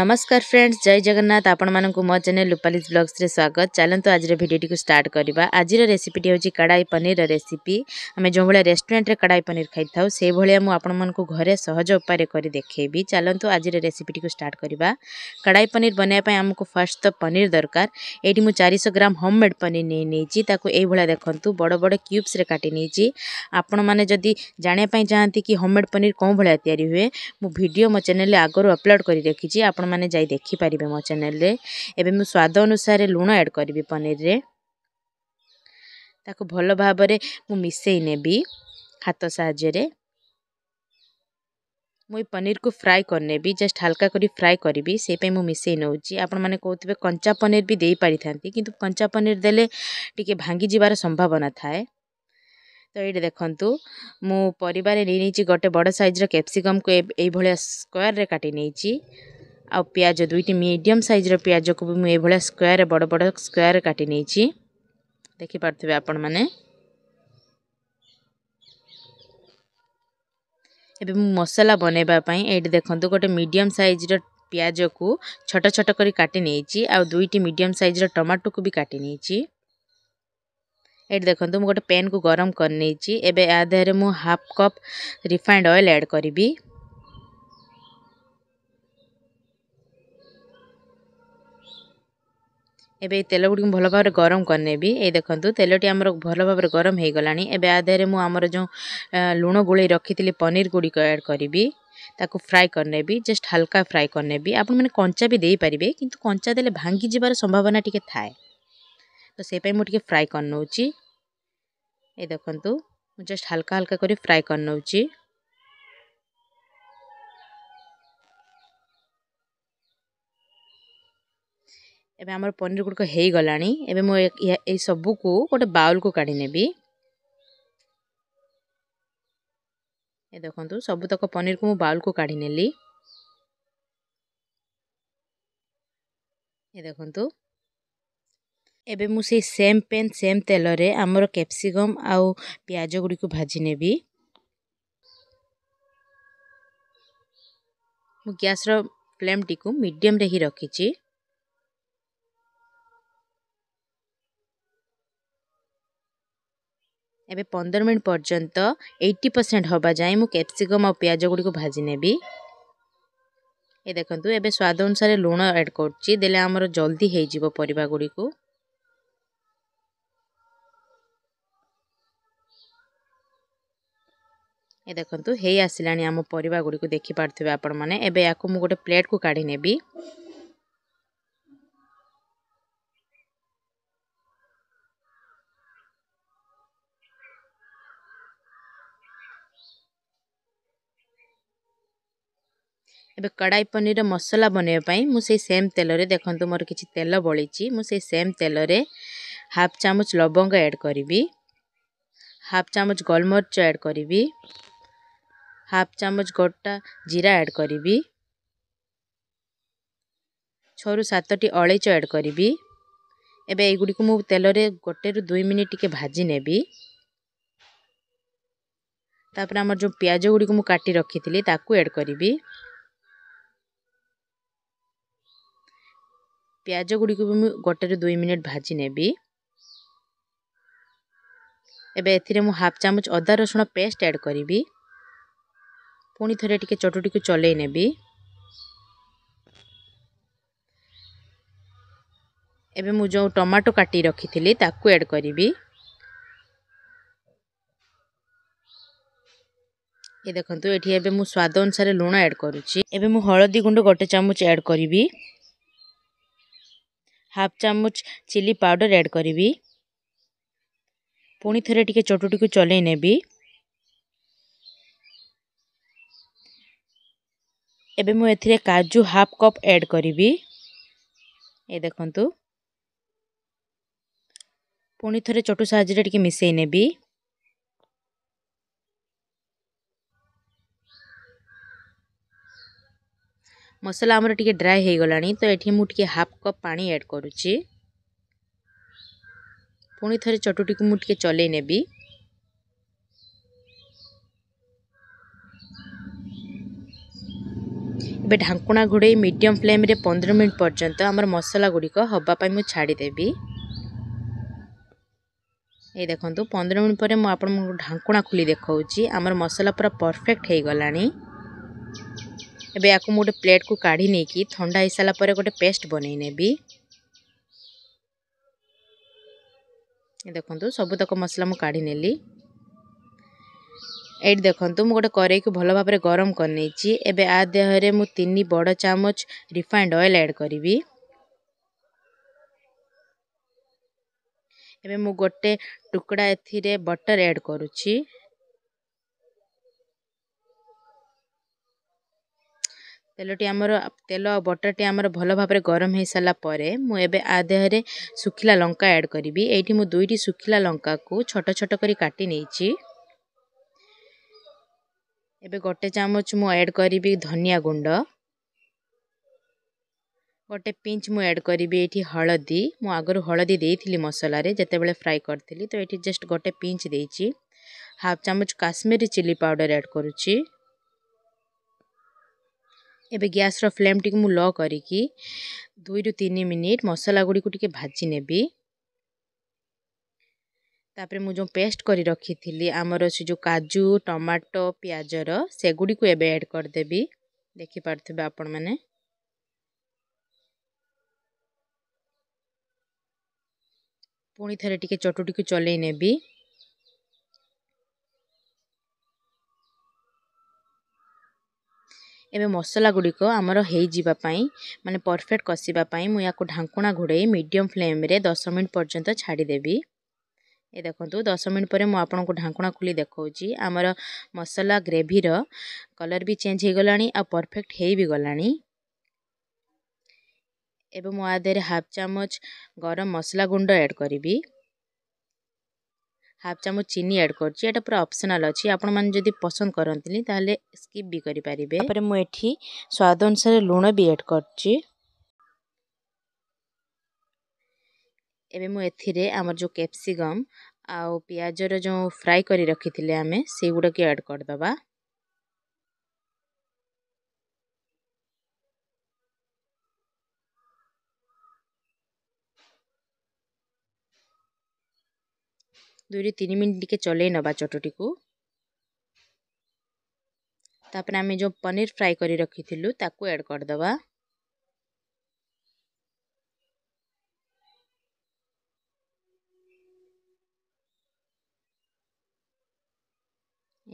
নমস্কার ফ্রেন্ডস জয় জগন্নাথ আপনার মো চ্যানেল রূপালিজ ব্লগসে স্বাগত চালু আজ ভিডিওটি স্টার্ট করা আজির রেসিপিটি হচ্ছে কড়াই পনির রেসিপি আমি যেভাবে রেস্টুরাটে কড়াই পনির খাই থাও সেইভাবে মু আপনার ঘরে সহজ উপায়ে করে দেখেবি চালু আজির রেসিপিটি স্টার্ট করা কড়াই পনির বনাইব আমি ফার্স্ট তো পনির দরকার এইটি মু চারিশ গ্রাম হোমমেড পনির নিয়ে নিয়েছি তাকে এইভাবে দেখুন বড় বড় ক্যুবসে কাটি নিয়েছি আপন মানে যদি জাঁয়া চাহাতে কি হোমমেড পনির কোভাবে তৈরি হুয়ে মু ভিডিও মো চ্যানেল আগর অপলোড করে রেখেছি ଆପଣମାନେ ଯାଇ ଦେଖିପାରିବେ ମୋ ଚ୍ୟାନେଲରେ ଏବେ ମୁଁ ସ୍ୱାଦ ଅନୁସାରେ ଲୁଣ ଆଡ଼୍ କରିବି ପନିରରେ ତାକୁ ଭଲ ଭାବରେ ମୁଁ ମିଶାଇ ନେବି ହାତ ସାହାଯ୍ୟରେ ମୁଁ ଏଇ ପନିରକୁ ଫ୍ରାଏ କରିନେବି ଜଷ୍ଟ ହାଲକା କରି ଫ୍ରାଏ କରିବି ସେଇପାଇଁ ମୁଁ ମିଶାଇ ନେଉଛି ଆପଣମାନେ କହୁଥିବେ କଞ୍ଚା ପନିର ବି ଦେଇପାରିଥାନ୍ତି କିନ୍ତୁ କଞ୍ଚା ପନିର ଦେଲେ ଟିକେ ଭାଙ୍ଗିଯିବାର ସମ୍ଭାବନା ଥାଏ ତ ଏଇଠି ଦେଖନ୍ତୁ ମୁଁ ପରିବାରରେ ନେଇ ନେଇଛି ଗୋଟେ ବଡ଼ ସାଇଜ୍ର କ୍ୟାପ୍ସିକମ୍କୁ ଏଇଭଳିଆ ସ୍କୋୟାର୍ରେ କାଟି ନେଇଛି ଆଉ ପିଆଜ ଦୁଇଟି ମିଡ଼ିୟମ୍ ସାଇଜ୍ର ପିଆଜକୁ ବି ମୁଁ ଏଇଭଳିଆ ସ୍କୋୟାର୍ ବଡ଼ ବଡ଼ ସ୍କୋୟାର୍ କାଟି ନେଇଛି ଦେଖିପାରୁଥିବେ ଆପଣମାନେ ଏବେ ମୁଁ ମସଲା ବନେଇବା ପାଇଁ ଏଇଠି ଦେଖନ୍ତୁ ଗୋଟେ ମିଡ଼ିୟମ୍ ସାଇଜ୍ର ପିଆଜକୁ ଛୋଟ ଛୋଟ କରି କାଟି ନେଇଛି ଆଉ ଦୁଇଟି ମିଡ଼ିୟମ୍ ସାଇଜ୍ର ଟମାଟୋକୁ ବି କାଟି ନେଇଛି ଏଇଠି ଦେଖନ୍ତୁ ମୁଁ ଗୋଟେ ପେନ୍କୁ ଗରମ କରିନେଇଛି ଏବେ ଏହା ଦେହରେ ମୁଁ half cup refined oil add କରିବି ଏବେ ଏଇ ତେଲ ଗୁଡ଼ିକୁ ଭଲ ଭାବରେ ଗରମ କରିନେବି ଏଇ ଦେଖନ୍ତୁ ତେଲଟି ଆମର ଭଲ ଭାବରେ ଗରମ ହୋଇଗଲାଣି ଏବେ ଆ ଦେହରେ ମୁଁ ଆମର ଯେଉଁ ଲୁଣ ଗୋଳେଇ ରଖିଥିଲି ପନିର ଗୁଡ଼ିକ ଆଡ଼୍ କରିବି ତାକୁ ଫ୍ରାଏ କରିନେବି ଜଷ୍ଟ ହାଲକା ଫ୍ରାଏ କରିନେବି ଆପଣମାନେ କଞ୍ଚା ବି ଦେଇପାରିବେ କିନ୍ତୁ କଞ୍ଚା ଦେଲେ ଭାଙ୍ଗିଯିବାର ସମ୍ଭାବନା ଟିକେ ଥାଏ ତ ସେଇ ପାଇଁ ମୁଁ ଟିକେ ଫ୍ରାଏ କରିନେଉଛି ଏ ଦେଖନ୍ତୁ ମୁଁ ଜଷ୍ଟ ହାଲକା ହାଲକା କରି ଫ୍ରାଏ କରିନେଉଛି ଏବେ ଆମର ପନିର ଗୁଡ଼ିକ ହେଇଗଲାଣି ଏବେ ମୁଁ ଏଇ ସବୁକୁ ଗୋଟେ ବାଉଲକୁ କାଢ଼ିନେବି ଏ ଦେଖନ୍ତୁ ସବୁତକ ପନିରକୁ ମୁଁ ବାଉଲକୁ କାଢ଼ିନେଲି ଏ ଦେଖନ୍ତୁ ଏବେ ମୁଁ ସେଇ ସେମ୍ ପେନ୍ ସେମ୍ ତେଲରେ ଆମର କ୍ୟାପ୍ସିକମ୍ ଆଉ ପିଆଜ ଗୁଡ଼ିକୁ ଭାଜି ନେବି ମୁଁ ଗ୍ୟାସ୍ର ଫ୍ଲେମ୍ଟିକୁ ମିଡ଼ିୟମ୍ରେ ହିଁ ରଖିଛି ଏବେ ପନ୍ଦର ମିନିଟ୍ ପର୍ଯ୍ୟନ୍ତ ଏଇଟି ପରସେଣ୍ଟ ହେବା ଯାଏଁ ମୁଁ କ୍ୟାପ୍ସିକମ୍ ଆଉ ପିଆଜ ଗୁଡ଼ିକୁ ଭାଜି ନେବି ଏ ଦେଖନ୍ତୁ ଏବେ ସ୍ୱାଦ ଅନୁସାରେ ଲୁଣ ଆଡ଼୍ କରୁଛି ଦେଲେ ଆମର ଜଲ୍ଦି ହୋଇଯିବ ପରିବା ଗୁଡ଼ିକୁ ଏ ଦେଖନ୍ତୁ ହେଇ ଆସିଲାଣି ଆମ ପରିବା ଗୁଡ଼ିକୁ ଦେଖିପାରୁଥିବେ ଆପଣମାନେ ଏବେ ୟାକୁ ମୁଁ ଗୋଟେ ପ୍ଲେଟ୍କୁ କାଢ଼ି ନେବି ଏବେ କଡ଼ାଇ ପନିର ମସଲା ବନେଇବା ପାଇଁ ମୁଁ ସେଇ ସେମ୍ ତେଲରେ ଦେଖନ୍ତୁ ମୋର କିଛି ତେଲ ବଳିଛି ମୁଁ ସେଇ ସେମ୍ ତେଲରେ ହାଫ୍ ଚାମଚ ଲବଙ୍ଗ ଆଡ଼୍ କରିବି ହାଫ୍ ଚାମଚ ଗୋଲମରିଚ ଆଡ଼୍ କରିବି ହାଫ୍ ଚାମଚ ଗୋଟା ଜିରା ଆଡ଼୍ କରିବି ଛଅରୁ ସାତଟି ଅଳେଇଚ ଆଡ଼୍ କରିବି ଏବେ ଏଇଗୁଡ଼ିକୁ ମୁଁ ତେଲରେ ଗୋଟେରୁ ଦୁଇ ମିନିଟ୍ ଟିକେ ଭାଜି ନେବି ତାପରେ ଆମର ଯେଉଁ ପିଆଜ ଗୁଡ଼ିକୁ ମୁଁ କାଟି ରଖିଥିଲି ତାକୁ ଆଡ଼୍ କରିବି ପିଆଜ ଗୁଡ଼ିକୁ ବି ମୁଁ ଗୋଟେରୁ ଦୁଇ ମିନିଟ୍ ଭାଜି ନେବି ଏବେ ଏଥିରେ ମୁଁ ହାଫ୍ ଚାମଚ ଅଦା ରସୁଣ ପେଷ୍ଟ ଆଡ଼୍ କରିବି ପୁଣି ଥରେ ଟିକେ ଚଟୁଟିକୁ ଚଲେଇ ନେବି ଏବେ ମୁଁ ଯେଉଁ ଟମାଟୋ କାଟି ରଖିଥିଲି ତାକୁ ଆଡ଼୍ କରିବି ଏ ଦେଖନ୍ତୁ ଏଠି ଏବେ ମୁଁ ସ୍ୱାଦ ଅନୁସାରେ ଲୁଣ ଆଡ଼୍ କରୁଛି ଏବେ ମୁଁ ହଳଦୀ ଗୁଣ୍ଡ ଗୋଟେ ଚାମଚ ଆଡ଼୍ କରିବି ହାଫ୍ ଚାମଚ ଚିଲି ପାଉଡ଼ର ଆଡ଼୍ କରିବି ପୁଣି ଥରେ ଟିକେ ଚଟୁଟିକୁ ଚଲେଇ ନେବି ଏବେ ମୁଁ ଏଥିରେ କାଜୁ ହାଫ୍ କପ୍ ଆଡ଼୍ କରିବି ଏ ଦେଖନ୍ତୁ ପୁଣି ଥରେ ଚଟୁ ସାହାଯ୍ୟରେ ଟିକେ ମିଶେଇ ନେବି ମସଲା ଆମର ଟିକେ ଡ୍ରାଏ ହେଇଗଲାଣି ତ ଏଠି ମୁଁ ଟିକେ ହାଫ୍ କପ୍ ପାଣି ଆଡ଼୍ କରୁଛି ପୁଣି ଥରେ ଚଟୁଟିକୁ ମୁଁ ଟିକେ ଚଲେଇ ନେବି ଏବେ ଢାଙ୍କୁଣା ଘୋଡ଼େଇ ମିଡ଼ିୟମ ଫ୍ଲେମ୍ରେ ପନ୍ଦର ମିନିଟ୍ ପର୍ଯ୍ୟନ୍ତ ଆମର ମସଲା ଗୁଡ଼ିକ ହେବା ପାଇଁ ମୁଁ ଛାଡ଼ିଦେବି ଏଇ ଦେଖନ୍ତୁ ପନ୍ଦର ମିନିଟ୍ ପରେ ମୁଁ ଆପଣଙ୍କୁ ଢାଙ୍କୁଣା ଖୋଲି ଦେଖାଉଛି ଆମର ମସଲା ପୁରା ପରଫେକ୍ଟ ହେଇଗଲାଣି ଏବେ ୟାକୁ ମୁଁ ଗୋଟେ ପ୍ଲେଟ୍କୁ କାଢ଼ି ନେଇକି ଥଣ୍ଡା ହେଇସାରିଲା ପରେ ଗୋଟେ ପେଷ୍ଟ ବନେଇ ନେବି ଦେଖନ୍ତୁ ସବୁ ସବୁତକ ମସଲା ମୁଁ କାଢ଼ି ନେଲି ଏଇଠି ଦେଖନ୍ତୁ ମୁଁ ଗୋଟେ କରେଇକୁ ଭଲ ଭାବରେ ଗରମ କରିନେଇଛି ଏବେ ଆ ଦେହରେ ମୁଁ ତିନି ବଡ଼ ଚାମଚ ରିଫାଇଣ୍ଡ ଅଏଲ୍ ଆଡ଼୍ କରିବି ଏବେ ମୁଁ ଗୋଟେ ଟୁକୁଡ଼ା ଏଥିରେ ବଟର୍ ଆଡ଼୍ କରୁଛି ତେଲଟି ଆମର ତେଲ ଆଉ ବଟରଟି ଆମର ଭଲ ଭାବରେ ଗରମ ହୋଇସାରିଲା ପରେ ମୁଁ ଏବେ ଆ ଦେହରେ ଶୁଖିଲା ଲଙ୍କା ଆଡ଼୍ କରିବି ଏଇଠି ମୁଁ ଦୁଇଟି ଶୁଖିଲା ଲଙ୍କାକୁ ଛୋଟ ଛୋଟ କରି କାଟି ନେଇଛି ଏବେ ଗୋଟେ ଚାମଚ ମୁଁ ଆଡ଼୍ କରିବି ଧନିଆ ଗୁଣ୍ଡ ଗୋଟେ ପିଞ୍ଚ ମୁଁ ଆଡ଼୍ କରିବି ଏଇଠି ହଳଦୀ ମୁଁ ଆଗରୁ ହଳଦୀ ଦେଇଥିଲି ମସଲାରେ ଯେତେବେଳେ ଫ୍ରାଏ କରିଥିଲି ତ ଏଇଠି ଜଷ୍ଟ ଗୋଟେ ପିଞ୍ଚ ଦେଇଛି ହାଫ୍ ଚାମଚ କାଶ୍ମୀରି ଚିଲି ପାଉଡ଼ର ଆଡ଼୍ କରୁଛି ଏବେ ଗ୍ୟାସ୍ର ଫ୍ଲେମ୍ଟିକୁ ମୁଁ ଲୋ କରିକି ଦୁଇରୁ ତିନି ମିନିଟ୍ ମସଲା ଗୁଡ଼ିକୁ ଟିକିଏ ଭାଜି ନେବି ତାପରେ ମୁଁ ଯେଉଁ ପେଷ୍ଟ କରି ରଖିଥିଲି ଆମର ସେ ଯେଉଁ କାଜୁ ଟମାଟୋ ପିଆଜର ସେଗୁଡ଼ିକୁ ଏବେ ଆଡ଼୍ କରିଦେବି ଦେଖିପାରୁଥିବେ ଆପଣମାନେ ପୁଣି ଥରେ ଟିକିଏ ଚଟୁଟିକୁ ଚଲେଇ ନେବି ଏବେ ମସଲା ଗୁଡ଼ିକ ଆମର ହେଇଯିବା ପାଇଁ ମାନେ ପରଫେକ୍ଟ କଷିବା ପାଇଁ ମୁଁ ୟାକୁ ଢାଙ୍କୁଣା ଘୋଡ଼େଇ ମିଡ଼ିୟମ୍ ଫ୍ଲେମ୍ରେ ଦଶ ମିନିଟ୍ ପର୍ଯ୍ୟନ୍ତ ଛାଡ଼ିଦେବି ଏ ଦେଖନ୍ତୁ ଦଶ ମିନିଟ୍ ପରେ ମୁଁ ଆପଣଙ୍କୁ ଢାଙ୍କୁଣା ଖୋଲି ଦେଖାଉଛି ଆମର ମସଲା ଗ୍ରେଭିର କଲର୍ ବି ଚେଞ୍ଜ ହୋଇଗଲାଣି ଆଉ ପରଫେକ୍ଟ ହେଇ ବି ଗଲାଣି ଏବେ ମୁଁ ଆ ଦେହରେ ହାଫ୍ ଚାମଚ ଗରମ ମସଲା ଗୁଣ୍ଡ ଆଡ଼୍ କରିବି ହାଫ୍ ଚାମଚ ଚିନି ଆଡ଼୍ କରୁଛି ଏଇଟା ପୁରା ଅପ୍ସନାଲ୍ ଅଛି ଆପଣମାନେ ଯଦି ପସନ୍ଦ କରନ୍ତିନି ତାହେଲେ ସ୍କିପ୍ ବି କରିପାରିବେ ତାପରେ ମୁଁ ଏଠି ସ୍ୱାଦ ଅନୁସାରେ ଲୁଣ ବି ଆଡ଼୍ କରୁଛି ଏବେ ମୁଁ ଏଥିରେ ଆମର ଯେଉଁ କ୍ୟାପ୍ସିକମ୍ ଆଉ ପିଆଜର ଯେଉଁ ଫ୍ରାଏ କରି ରଖିଥିଲେ ଆମେ ସେଇଗୁଡ଼ାକୁ ଆଡ଼୍ କରିଦେବା ଦୁଇରୁ ତିନି ମିନିଟ୍ ଟିକେ ଚଲେଇ ନେବା ଚଟୁଟିକୁ ତାପରେ ଆମେ ଯେଉଁ ପନିର ଫ୍ରାଏ କରି ରଖିଥିଲୁ ତାକୁ ଆଡ଼୍ କରିଦେବା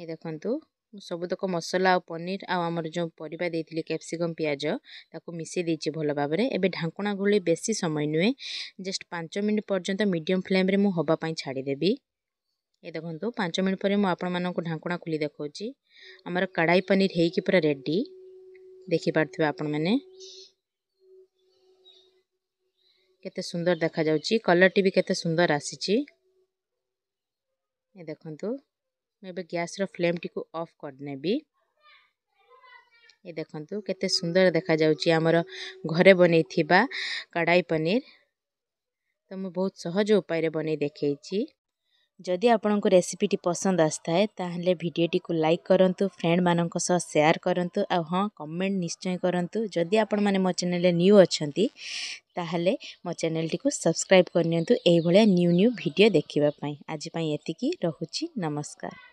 ଏ ଦେଖନ୍ତୁ ମୁଁ ସବୁତକ ମସଲା ଆଉ ପନିର ଆଉ ଆମର ଯେଉଁ ପରିବା ଦେଇଥିଲି କ୍ୟାପ୍ସିକମ୍ ପିଆଜ ତାକୁ ମିଶାଇ ଦେଇଛି ଭଲ ଭାବରେ ଏବେ ଢାଙ୍କୁଣା ଘୋଳି ବେଶୀ ସମୟ ନୁହେଁ ଜଷ୍ଟ ପାଞ୍ଚ ମିନିଟ୍ ପର୍ଯ୍ୟନ୍ତ ମିଡ଼ିୟମ୍ ଫ୍ଲେମ୍ରେ ମୁଁ ହେବା ପାଇଁ ଛାଡ଼ିଦେବି ए देख्छ मिनट पर्नु आप ढाँकण खोली देखाउँछु आमर कडाइ पनीर हैक पुरा रेडी देखि पारे केत सुन्दर देखाऊ कलर टी केन्दर आसिखु ए ग्यास र फ्लेम अफे एउटा आमर घर घरे थापा कडाइ पनीर त म बहुत सहज उप बनै देखि ଯଦି ଆପଣଙ୍କୁ ରେସିପିଟି ପସନ୍ଦ ଆସିଥାଏ ତା'ହେଲେ ଭିଡ଼ିଓଟିକୁ ଲାଇକ୍ କରନ୍ତୁ ଫ୍ରେଣ୍ଡମାନଙ୍କ ସହ ସେୟାର କରନ୍ତୁ ଆଉ ହଁ କମେଣ୍ଟ ନିଶ୍ଚୟ କରନ୍ତୁ ଯଦି ଆପଣମାନେ ମୋ ଚ୍ୟାନେଲ୍ରେ ନ୍ୟୁ ଅଛନ୍ତି ତାହେଲେ ମୋ ଚ୍ୟାନେଲ୍ଟିକୁ ସବସ୍କ୍ରାଇବ୍ କରିନିଅନ୍ତୁ ଏହିଭଳିଆ ନ୍ୟୁ ନ୍ୟୁ ଭିଡ଼ିଓ ଦେଖିବା ପାଇଁ ଆଜି ପାଇଁ ଏତିକି ରହୁଛି ନମସ୍କାର